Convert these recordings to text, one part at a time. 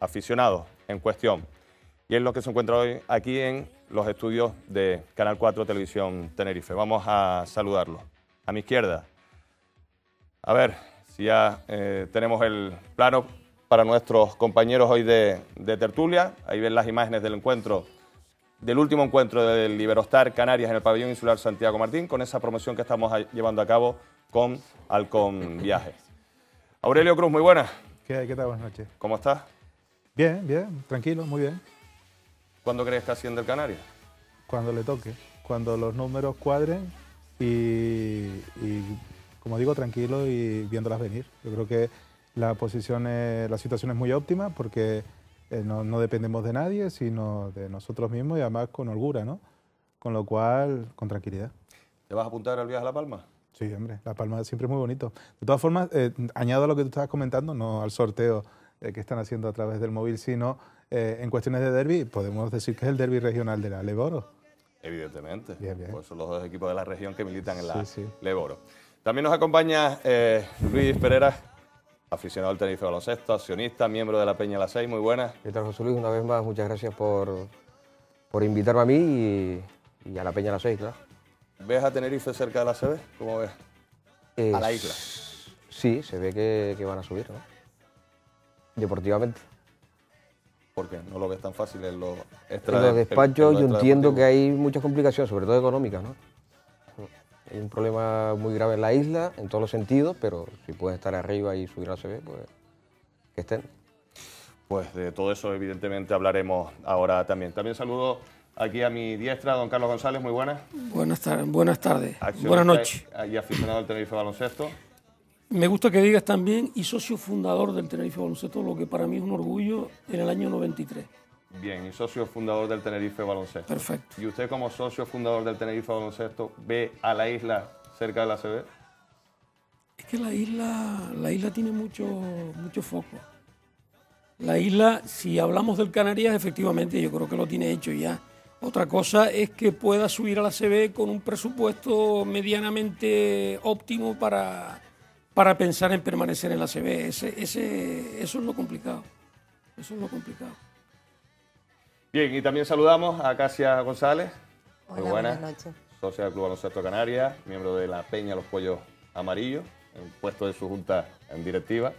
aficionados en cuestión. Y es lo que se encuentra hoy aquí en los estudios de Canal 4 Televisión Tenerife. Vamos a saludarlo. A mi izquierda. A ver si ya eh, tenemos el plano para nuestros compañeros hoy de, tertulia. Ahí ven las imágenes del encuentro, del último encuentro del liberostar Canarias en el pabellón insular Santiago Martín, con esa promoción que estamos llevando a cabo con Alcon Viajes. Aurelio Cruz, muy buenas. ¿Qué, ¿Qué tal? Buenas noches. ¿Cómo estás? Bien, bien, tranquilo, muy bien. ¿Cuándo crees que haciendo el Canario? Cuando le toque, cuando los números cuadren y, como digo, tranquilo y viéndolas venir. Yo creo que la, posición la situación es muy óptima porque eh, no, dependemos de nadie, sino de nosotros mismos y además con holgura, ¿no? Con lo cual, con tranquilidad. ¿Te vas a apuntar al viaje a La Palma? Sí, hombre, La Palma siempre es muy bonito. De todas formas, eh, añado a lo que tú estabas comentando, no al sorteo eh, que están haciendo a través del móvil, sino eh, en cuestiones de derby, podemos decir que es el derby regional de la Leboro. Evidentemente, pues son los dos equipos de la región que militan en la Leboro. También nos acompaña eh, Luis Pereira, aficionado al Tenerife baloncesto, accionista, miembro de la Peña La 6, muy buenas. ¿Qué Luis? Una vez más, muchas gracias por, por invitarme a mí y, a la Peña La 6, claro. ¿Ves a Tenerife cerca de la CB? ¿Cómo ves? a la isla. Sí, se ve que, que van a subir, ¿no? deportivamente. Porque no lo ves tan fácil en los, extra, en los despachos. yo entiendo que hay muchas complicaciones, sobre todo económicas, ¿no? Hay un problema muy grave en la isla, en todos los sentidos, pero si puedes estar arriba y subir al CB, pues que estén. Pues de todo eso, evidentemente, hablaremos ahora también. También saludo aquí a mi diestra, don Carlos González, muy buenas. Buenas, tardes, buenas tardes, buenas noches. Y aficionado al Tenerife Baloncesto. Me gusta que digas también y socio fundador del Tenerife Baloncesto, lo que para mí es un orgullo en el año 93. Bien, y socio fundador del Tenerife Baloncesto. Perfecto. ¿Y usted como socio fundador del Tenerife Baloncesto ve a la isla cerca de la CB? Es que la isla, la isla tiene mucho, mucho foco. La isla, si hablamos del Canarias, efectivamente yo creo que lo tiene hecho ya. Otra cosa es que pueda subir a la CB con un presupuesto medianamente óptimo para, para pensar en permanecer en la CB. Ese, eso es lo complicado. Eso es lo complicado. Bien, y también saludamos a Casia González. buenas. noches. Socia del Club Baloncesto Canarias, miembro de la Peña Los Pollos Amarillos, en puesto de su junta en directiva.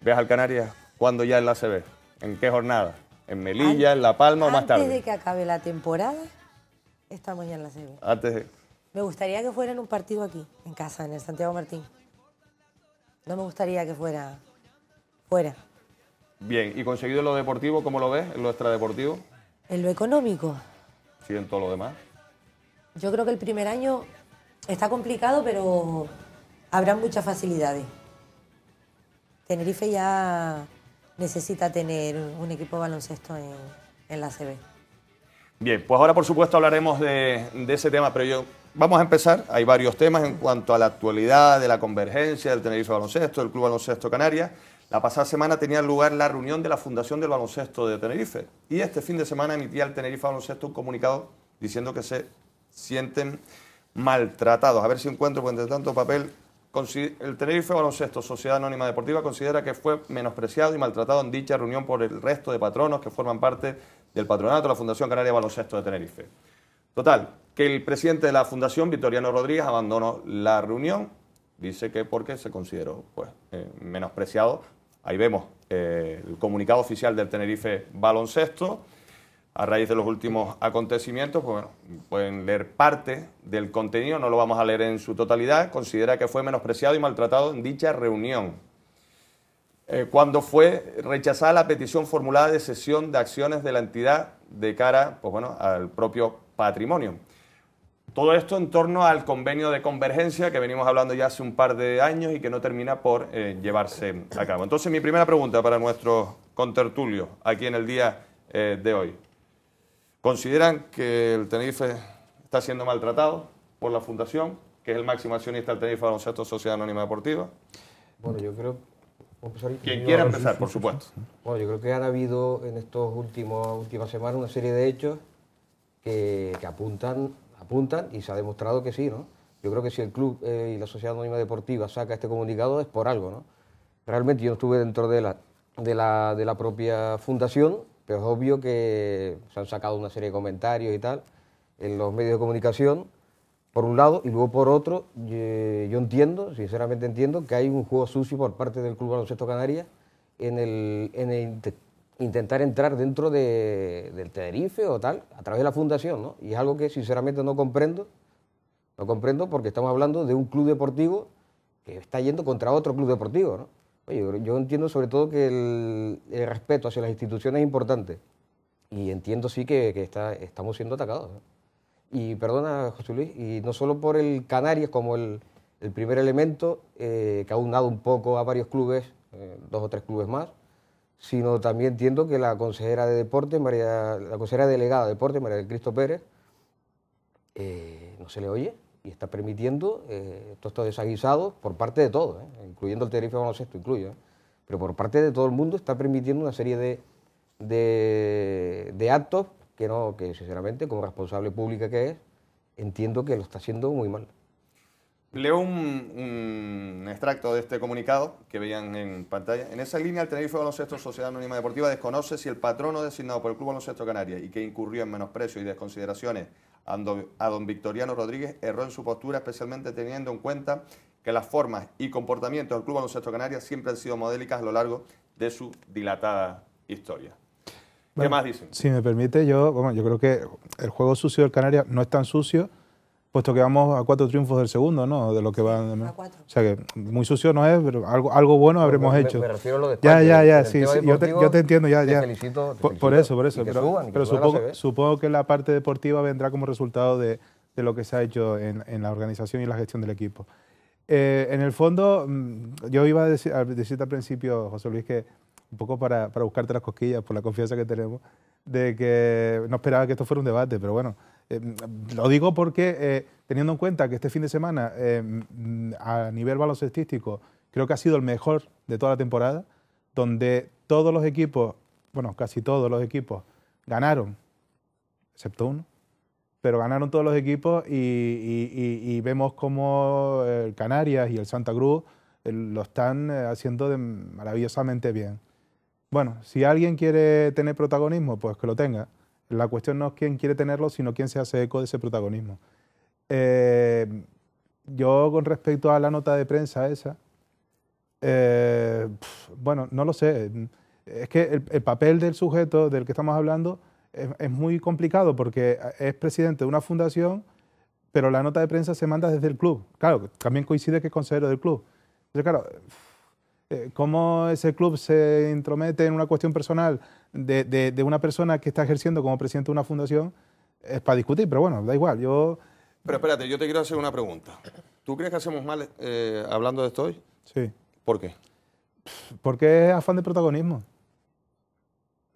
¿Ves al Canarias cuándo ya en la CB? ¿En qué jornada? ¿En Melilla, en La Palma o más tarde? Antes de que acabe la temporada, estamos ya en la CB. Antes Me gustaría que fuera en un partido aquí, en casa, en el Santiago Martín. No me gustaría que fuera fuera. Bien, y conseguido lo deportivo, ¿cómo lo ves? ¿En lo extradeportivo? En lo económico. Sí, en todo lo demás. Yo creo que el primer año está complicado, pero habrá muchas facilidades. Tenerife ya necesita tener un equipo de baloncesto en, en la CB. Bien, pues ahora por supuesto hablaremos de, ese tema, pero yo vamos a empezar. Hay varios temas en cuanto a la actualidad, de la convergencia, del Tenerife Baloncesto, del Club Baloncesto Canarias. La pasada semana tenía lugar la reunión de la Fundación del Baloncesto de Tenerife y este fin de semana emitía el Tenerife Baloncesto un comunicado diciendo que se sienten maltratados. A ver si encuentro, pues entre tanto papel, el Tenerife Baloncesto Sociedad Anónima Deportiva considera que fue menospreciado y maltratado en dicha reunión por el resto de patronos que forman parte del patronato de la Fundación Canaria Baloncesto de Tenerife. Total, que el presidente de la Fundación, Victoriano Rodríguez, abandonó la reunión, dice que porque se consideró pues, eh, menospreciado. Ahí vemos eh, el comunicado oficial del Tenerife Baloncesto. A raíz de los últimos acontecimientos, pues, bueno, pueden leer parte del contenido, no lo vamos a leer en su totalidad. Considera que fue menospreciado y maltratado en dicha reunión eh, cuando fue rechazada la petición formulada de cesión de acciones de la entidad de cara pues bueno, al propio patrimonio. Todo esto en torno al convenio de convergencia que venimos hablando ya hace un par de años y que no termina por eh, llevarse a cabo. Entonces, mi primera pregunta para nuestro contertulio aquí en el día eh, de hoy. ¿Consideran que el Tenerife está siendo maltratado por la Fundación, que es el máximo accionista del Tenerife Baloncesto Sociedad Anónima Deportiva? Bueno, yo creo quien quiera empezar, por supuesto. Bueno, yo creo que han habido en estas últimas semanas una serie de hechos que, apuntan, apuntan y se ha demostrado que sí, ¿no? Yo creo que si el club eh, y la Sociedad Anónima Deportiva saca este comunicado es por algo, ¿no? Realmente yo no estuve dentro de la, de la, de la propia fundación, pero es obvio que se han sacado una serie de comentarios y tal en los medios de comunicación por un lado, y luego por otro, eh, yo entiendo, sinceramente entiendo, que hay un juego sucio por parte del Club Baloncesto Canarias en el, en intentar entrar dentro del Tenerife o tal, a través de la fundación, ¿no? Y es algo que sinceramente no comprendo, no comprendo porque estamos hablando de un club deportivo que está yendo contra otro club deportivo, ¿no? yo, entiendo sobre todo que el, respeto hacia las instituciones es importante y entiendo sí que, está, estamos siendo atacados. ¿no? y perdona José Luis, y no solo por el Canarias como el, primer elemento, eh, que ha unado un poco a varios clubes, eh, dos o tres clubes más, sino también entiendo que la consejera de deporte, María, la consejera delegada de deporte, María del Cristo Pérez, eh, no se le oye y está permitiendo todos estos desaguisados por parte de todos, incluyendo el Tenerife Baloncesto, incluye, pero por parte de todo el mundo está permitiendo una serie de, de, de actos que que sinceramente, como responsable pública que es, entiendo que lo está haciendo muy mal. Leo un, extracto de este comunicado que veían en pantalla. En esa línea, el Tenerife Baloncesto Sociedad Anónima Deportiva desconoce si el patrono designado por el Club Baloncesto Canarias y que incurrió en menosprecio y desconsideraciones a don Victoriano Rodríguez erró en su postura, especialmente teniendo en cuenta que las formas y comportamientos del Club Baloncesto Canarias siempre han sido modélicas a lo largo de su dilatada historia. ¿Qué más dicen? Si me permite, yo, bueno, yo creo que el juego sucio del Canarias no es tan sucio, puesto que vamos a cuatro triunfos del segundo, ¿no? De lo que van. A cuatro. O sea que muy sucio no es, pero algo, algo bueno habremos hecho. Me, refiero a lo de Ya, ya, ya, sí, yo, te, yo, te, entiendo, ya, ya. felicito, por, eso, por eso. pero, supongo, que la parte deportiva vendrá como resultado de, de lo que se ha hecho en, en la organización y la gestión del equipo. Eh, en el fondo, mm, yo iba a decir, a decirte al principio, José Luis, que un poco para, para, buscarte las cosquillas por la confianza que tenemos, de que no esperaba que esto fuera un debate, pero bueno, em, lo digo porque eh, teniendo en cuenta que este fin de semana em, a nivel baloncestístico creo que ha sido el mejor de toda la temporada, donde todos los equipos, bueno, casi todos los equipos ganaron, excepto uno, pero ganaron todos los equipos y, vemos como eh, el Canarias y el Santa Cruz eh, lo están haciendo maravillosamente bien. Bueno, si alguien quiere tener protagonismo, pues que lo tenga. La cuestión no es quién quiere tenerlo, sino quién se hace eco de ese protagonismo. Eh, yo con respecto a la nota de prensa esa, eh, bueno, no lo sé. Es que el, papel del sujeto del que estamos hablando es, muy complicado porque es presidente de una fundación, pero la nota de prensa se manda desde el club. Claro, también coincide que es consejero del club. Entonces, claro, eh, cómo ese club se intromete en una cuestión personal de, una persona que está ejerciendo como presidente de una fundación, es para discutir, pero bueno, da igual, yo... Pero espérate, yo te quiero hacer una pregunta. ¿Tú crees que hacemos mal eh, hablando de esto hoy? Sí. ¿Por qué? Porque es afán de protagonismo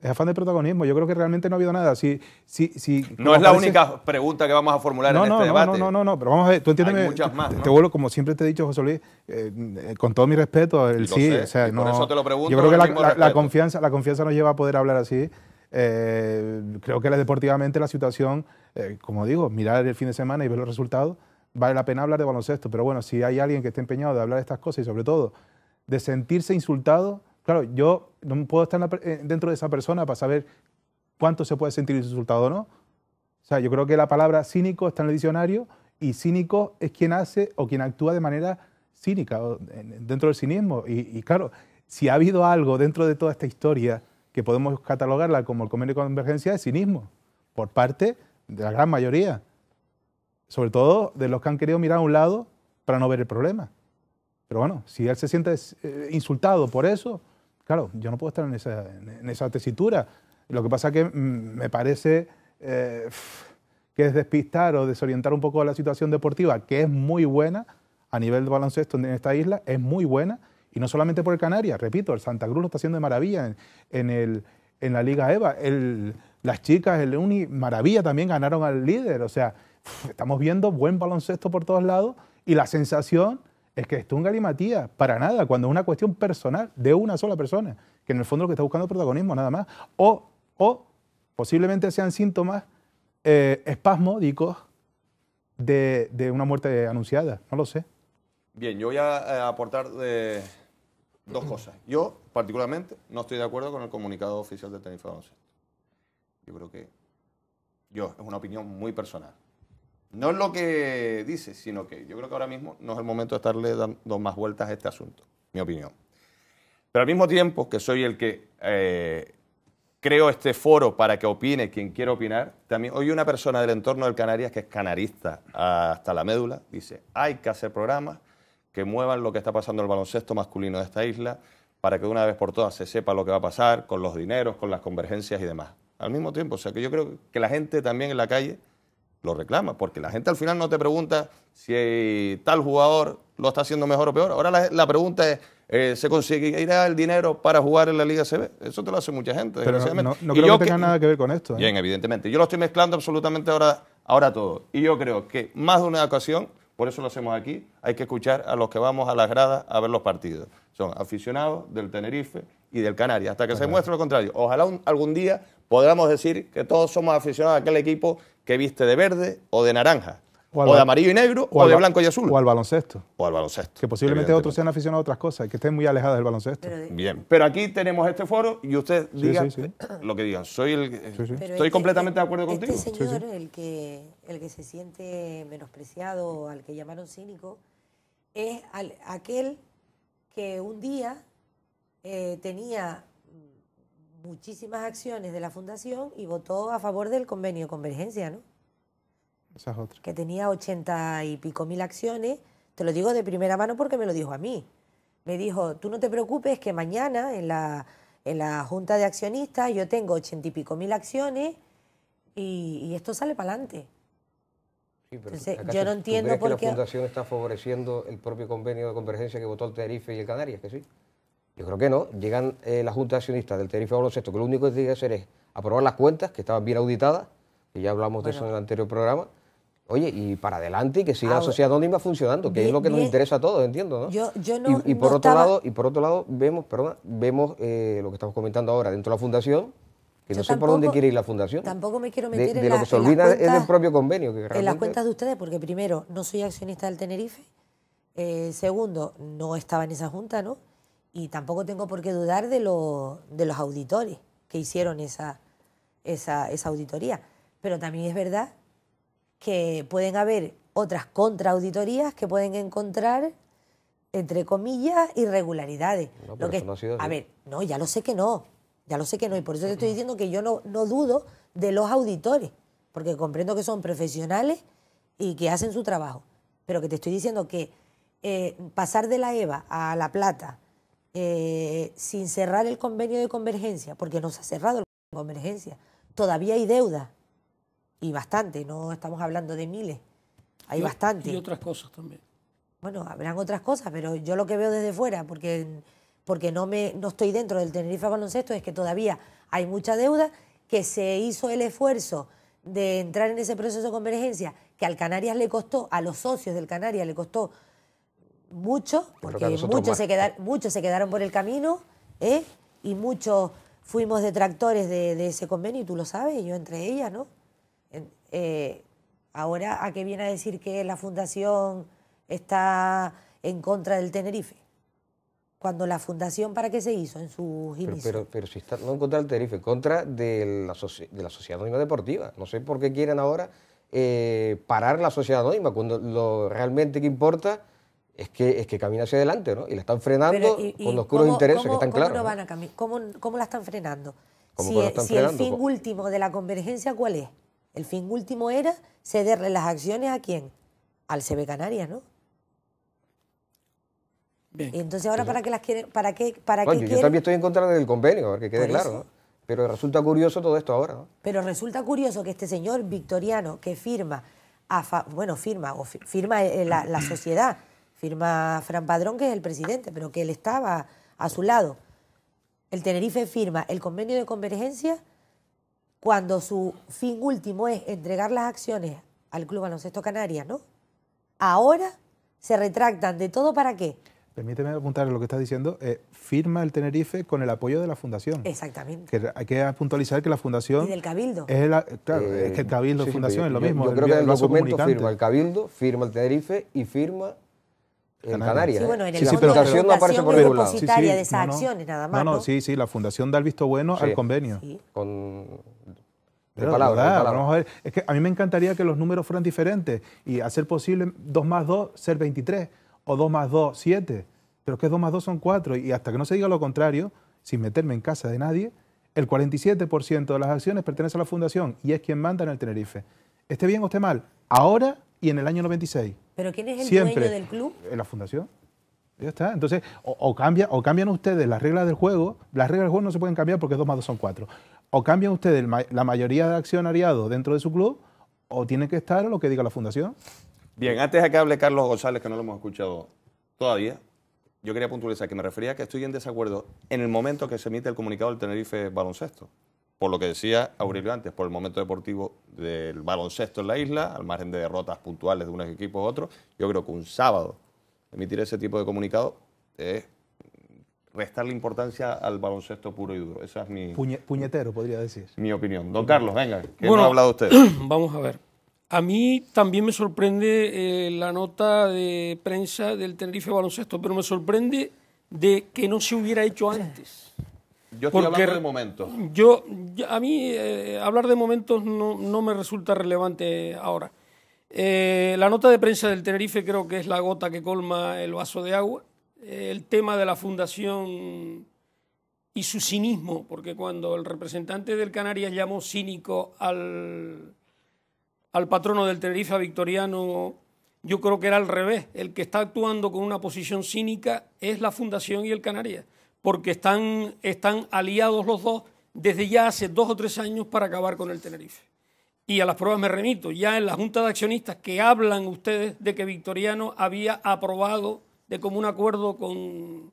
es afán de protagonismo. Yo creo que realmente no ha habido nada. Si, si, si, no es la única pregunta que vamos a formular en este debate. No, no, no, pero vamos a ver, tú entiendes. Hay muchas más. Te vuelvo, como siempre te he dicho, José Luis, eh, con todo mi respeto, el sí. o sea, Yo creo que la, confianza, la confianza nos lleva a poder hablar así. Eh, creo que deportivamente la situación, eh, como digo, mirar el fin de semana y ver los resultados, vale la pena hablar de baloncesto. Pero bueno, si hay alguien que esté empeñado de hablar de estas cosas y sobre todo de sentirse insultado, Claro, yo no puedo estar eh, dentro de esa persona para saber cuánto se puede sentir insultado o no. O sea, yo creo que la palabra cínico está en el diccionario y cínico es quien hace o quien actúa de manera cínica dentro del cinismo. Y, claro, si ha habido algo dentro de toda esta historia que podemos catalogarla como el convenio de convergencia, es cinismo, por parte de la gran mayoría, sobre todo de los que han querido mirar a un lado para no ver el problema. Pero bueno, si él se siente eh, insultado por eso, Claro, yo no puedo estar en esa, tesitura. Lo que pasa es que mm, me parece eh, que es despistar o desorientar un poco la situación deportiva, que es muy buena a nivel de baloncesto en esta isla, es muy buena, y no solamente por el Canarias, repito, el Santa Cruz lo está haciendo de maravilla en, la Liga EVA, las chicas, el Uni, maravilla también ganaron al líder, o sea, estamos viendo buen baloncesto por todos lados y la sensación es que esto y Matías, para nada, cuando es una cuestión personal de una sola persona, que en el fondo lo que está buscando es protagonismo, nada más. O, posiblemente sean síntomas eh, espasmódicos de, una muerte anunciada, no lo sé. Bien, yo voy a eh, aportar de eh, dos cosas. Yo, particularmente, no estoy de acuerdo con el comunicado oficial de Tenerife 11 Yo creo que. Yo, es una opinión muy personal. No es lo que dice, sino que yo creo que ahora mismo no es el momento de estarle dando más vueltas a este asunto, mi opinión. Pero al mismo tiempo que soy el que eh, creo este foro para que opine quien quiera opinar, también hoy una persona del entorno del Canarias que es canarista hasta la médula dice, hay que hacer programas que muevan lo que está pasando el baloncesto masculino de esta isla para que una vez por todas se sepa lo que va a pasar con los dineros, con las convergencias y demás. Al mismo tiempo, o sea que yo creo que la gente también en la calle lo reclama, porque la gente al final no te pregunta si tal jugador lo está haciendo mejor o peor. Ahora la, pregunta es, eh, ¿se conseguirá el dinero para jugar en la Liga CB? Eso te lo hace mucha gente, Pero No, creo que tenga nada que ver con esto. ¿eh? Bien, evidentemente. Yo lo estoy mezclando absolutamente ahora, ahora todo. Y yo creo que más de una ocasión, por eso lo hacemos aquí, hay que escuchar a los que vamos a las gradas a ver los partidos. Son aficionados del Tenerife y del Canarias, hasta que se muestre lo contrario. Ojalá algún día podamos decir que todos somos aficionados a aquel equipo que viste de verde o de naranja. O, de amarillo y negro, o, de blanco y azul. O al baloncesto. O al baloncesto. Que posiblemente otros sean aficionados a otras cosas, que estén muy alejadas del baloncesto. Bien, pero aquí tenemos este foro y usted diga lo que digan. Soy el, Estoy este completamente de acuerdo este contigo. Este señor, El, que, el que se siente menospreciado, al que llamaron cínico, es aquel que un día eh, tenía muchísimas acciones de la Fundación y votó a favor del convenio Convergencia, ¿no? Esas otras Que tenía ochenta y pico mil acciones. Te lo digo de primera mano porque me lo dijo a mí. Me dijo, tú no te preocupes que mañana en la, en la Junta de Accionistas yo tengo ochenta y pico mil acciones y, esto sale para adelante. Sí, pero yo no entiendo por qué. la Fundación está favoreciendo el propio convenio de convergencia que votó el Tenerife y el Canarias? Que sí. Yo creo que no. Llegan eh, las la Junta Accionistas del Tenerife sexto, que lo único que tiene que hacer es aprobar las cuentas, que estaban bien auditadas, que ya hablamos de eso en el anterior programa. Oye, y para adelante y que siga la sociedad funcionando, que es lo que nos interesa a todos, entiendo, ¿no? Yo, no, y, por otro lado, y por otro lado, vemos, perdona, vemos eh, lo que estamos comentando ahora dentro de la fundación, que no sé por dónde quiere ir la fundación. Tampoco me quiero meter de, en de lo que se olvida es del propio convenio. en las cuentas de ustedes, porque primero, no soy accionista del Tenerife, eh, segundo, no estaba en esa junta, ¿no? y tampoco tengo por qué dudar de, de los auditores que hicieron esa, esa, auditoría. Pero también es verdad que pueden haber otras contra auditorías que pueden encontrar, entre comillas, irregularidades. A ver, no, ya lo sé que no, ya lo sé que no, y por eso te estoy diciendo que yo no, dudo de los auditores, porque comprendo que son profesionales y que hacen su trabajo. Pero que te estoy diciendo que eh, pasar de la EVA a la plata, eh, sin cerrar el convenio de convergencia, porque no se ha cerrado el convenio de convergencia, todavía hay deuda, y bastante, no estamos hablando de miles, hay bastante. Y otras cosas también. Bueno, habrán otras cosas, pero yo lo que veo desde fuera, porque, porque no, me, no estoy dentro del Tenerife Baloncesto, es que todavía hay mucha deuda, que se hizo el esfuerzo de entrar en ese proceso de convergencia, que al Canarias le costó, a los socios del Canarias le costó Muchos, porque muchos se, quedaron, por el camino, ¿eh? Y muchos fuimos detractores de, ese convenio, y tú lo sabes, yo entre ellas, ¿no? Eh, ahora, ¿a qué viene a decir que la fundación está en contra del Tenerife? Cuando la fundación, ¿para qué se hizo en sus inicios? Pero, si está no en contra del Tenerife, contra de la, de Sociedad Anónima Deportiva. No sé por qué quieren ahora eh, parar la Sociedad Anónima, cuando lo realmente que importa es que, camina hacia adelante, ¿no? Y la están frenando con los oscuros intereses que están claros. ¿Cómo, la están frenando? si, el fin último de la convergencia, ¿cuál es? El fin último era cederle las acciones a quién? Al CB Canaria, ¿no? entonces ahora para qué las quieren, para qué, para yo, también estoy en contra del convenio, ver que quede claro, Pero resulta curioso todo esto ahora, ¿no? Pero resulta curioso que este señor victoriano que firma, bueno, firma, o firma eh, la sociedad Firma Fran Padrón, que es el presidente, pero que él estaba a su lado. El Tenerife firma el convenio de convergencia cuando su fin último es entregar las acciones al Club Baloncesto Canarias, ¿no? Ahora se retractan de todo para qué? Permíteme apuntar lo que estás diciendo. Eh, firma el Tenerife con el apoyo de la Fundación. Exactamente. hay que puntualizar que la Fundación. Y del Cabildo. Es eh, es que el Cabildo y Fundación es lo mismo. Yo creo que el documento firma el Cabildo, firma el Tenerife y firma en Canarias. Sí, bueno, en el sí, sí, pero la fundación no aparece por ningún lado. de esas no, acciones, nada más. No, no, sí, sí, la fundación da el visto bueno al convenio. Con. De palabra, a Es que a mí me encantaría que los números fueran diferentes y hacer posible 2 más 2 ser 23 o 2 más 2, 7. Pero es que 2 más 2 son 4 y hasta que no se diga lo contrario, sin meterme en casa de nadie, el 47% de las acciones pertenece a la fundación y es quien manda en el Tenerife. Esté bien o esté mal, ahora y en el año 96. ¿Pero quién es el dueño del club? La fundación. Ya está. Entonces, o, cambian ustedes las reglas del juego. Las reglas del juego no se pueden cambiar porque dos más dos son cuatro, O cambian ustedes la mayoría de accionariado dentro de su club o tiene que estar lo que diga la fundación. Bien, antes de que hable Carlos González, que no lo hemos escuchado todavía, yo quería puntualizar que me refería a que estoy en desacuerdo en el momento que se emite el comunicado del Tenerife Baloncesto por lo que decía Aurelio antes, por el momento deportivo del baloncesto en la isla, al margen de derrotas puntuales de unos equipos u otros, yo creo que un sábado emitir ese tipo de comunicado es restarle importancia al baloncesto puro y duro. Esa es mi... puñetero, podría decir. Mi opinión. Don Carlos, venga, ¿qué no ha hablado usted? Vamos a ver. A mí también me sorprende eh, la nota de prensa del Tenerife Baloncesto, pero me sorprende de que no se hubiera hecho antes. Yo estoy hablando de momentos. Yo, a mí eh, hablar de momentos no, me resulta relevante ahora. Eh, la nota de prensa del Tenerife creo que es la gota que colma el vaso de agua. Eh, el tema de la fundación y su cinismo, porque cuando el representante del Canarias llamó cínico al, al patrono del Tenerife, a Victoriano, yo creo que era al revés. El que está actuando con una posición cínica es la fundación y el Canarias porque están, aliados los dos desde ya hace dos o tres años para acabar con el Tenerife. Y a las pruebas me remito, ya en la Junta de Accionistas que hablan ustedes de que Victoriano había aprobado de común acuerdo con,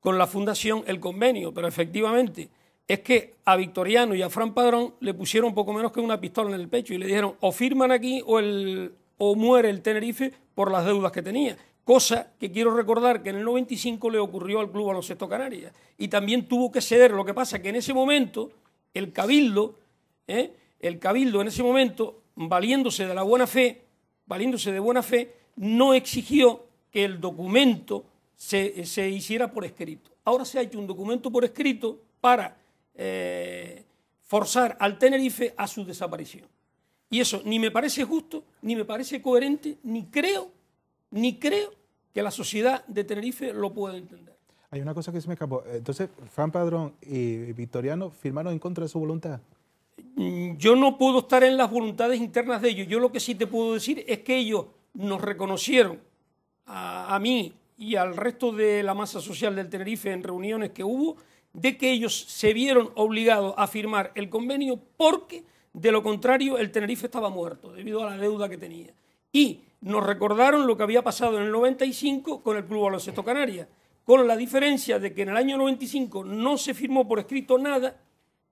con la Fundación el convenio, pero efectivamente es que a Victoriano y a Fran Padrón le pusieron poco menos que una pistola en el pecho y le dijeron o firman aquí o, el, o muere el Tenerife por las deudas que tenía. Cosa que quiero recordar que en el 95 le ocurrió al Club Baloncesto Canarias y también tuvo que ceder. Lo que pasa que en ese momento el Cabildo, ¿eh? el Cabildo en ese momento, valiéndose de la buena fe, valiéndose de buena fe, no exigió que el documento se, hiciera por escrito. Ahora se ha hecho un documento por escrito para eh, forzar al Tenerife a su desaparición. Y eso ni me parece justo, ni me parece coherente, ni creo ni creo que la sociedad de Tenerife lo pueda entender. Hay una cosa que se me escapó. Entonces, Fran Padrón y Victoriano firmaron en contra de su voluntad. Mm, yo no puedo estar en las voluntades internas de ellos. Yo lo que sí te puedo decir es que ellos nos reconocieron a, a mí y al resto de la masa social del Tenerife en reuniones que hubo de que ellos se vieron obligados a firmar el convenio porque de lo contrario el Tenerife estaba muerto debido a la deuda que tenía. Y nos recordaron lo que había pasado en el 95 con el Club Baloncesto Canarias, con la diferencia de que en el año 95 no se firmó por escrito nada,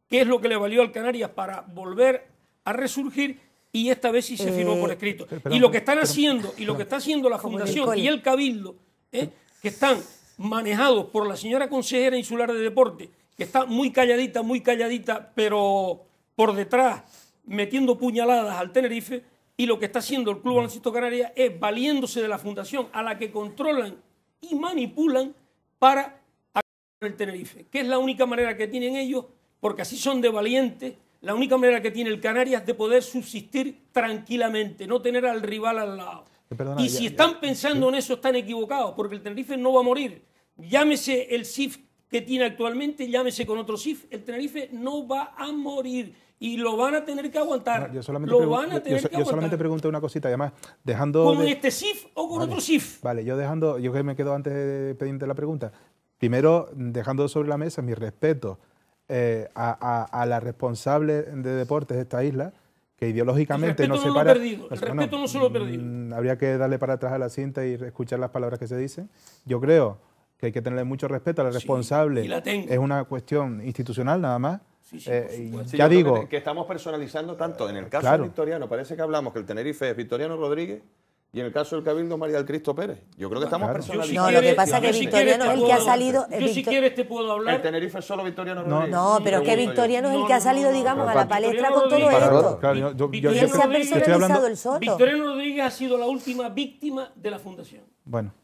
que es lo que le valió al Canarias para volver a resurgir y esta vez sí se firmó eh, por escrito. y lo que están haciendo y lo que está haciendo la Fundación y el Cabildo, ¿eh? que están manejados por la señora consejera insular de deporte, que está muy calladita, muy calladita, pero por detrás metiendo puñaladas al Tenerife, y lo que está haciendo el Club Baloncesto Canarias es valiéndose de la fundación a la que controlan y manipulan para el Tenerife, que es la única manera que tienen ellos, porque así son de valientes, la única manera que tiene el Canarias de poder subsistir tranquilamente, no tener al rival al lado. Eh, y si están pensando en eso, están equivocados, porque el Tenerife no va a morir. Llámese el CIF que tiene actualmente, llámese con otro CIF, el Tenerife no va a morir y lo van a tener que aguantar. yo solamente pregunto pregunté una cosita, además, dejando. ¿Con este SIF o con otro SIF? Vale, yo dejando, me quedo antes de pedirte la pregunta. Primero, dejando sobre la mesa mi respeto eh, a, la responsable de deportes de esta isla, que ideológicamente no se para. El respeto no, perdido. Mm, habría que darle para atrás a la cinta y escuchar las palabras que se dicen. Yo creo que hay que tenerle mucho respeto a la responsable. Es una cuestión institucional nada más Sí, sí, eh, ya digo. Que, estamos personalizando tanto. En el caso de victoriano, parece que hablamos que el Tenerife es Victoriano Rodríguez y en el caso del Cabildo, María del Cristo Pérez. Yo creo que estamos personalizando. No, lo que pasa es que Victoriano es el que ha salido. Yo, eh, si quieres, te puedo hablar. El Tenerife es solo Victoriano Rodríguez. No, no pero es que Victoriano es el que ha salido, digamos, a la palestra con todo esto. él se ha personalizado el solo? Victoriano Rodríguez ha sido la última víctima de la Fundación. Bueno.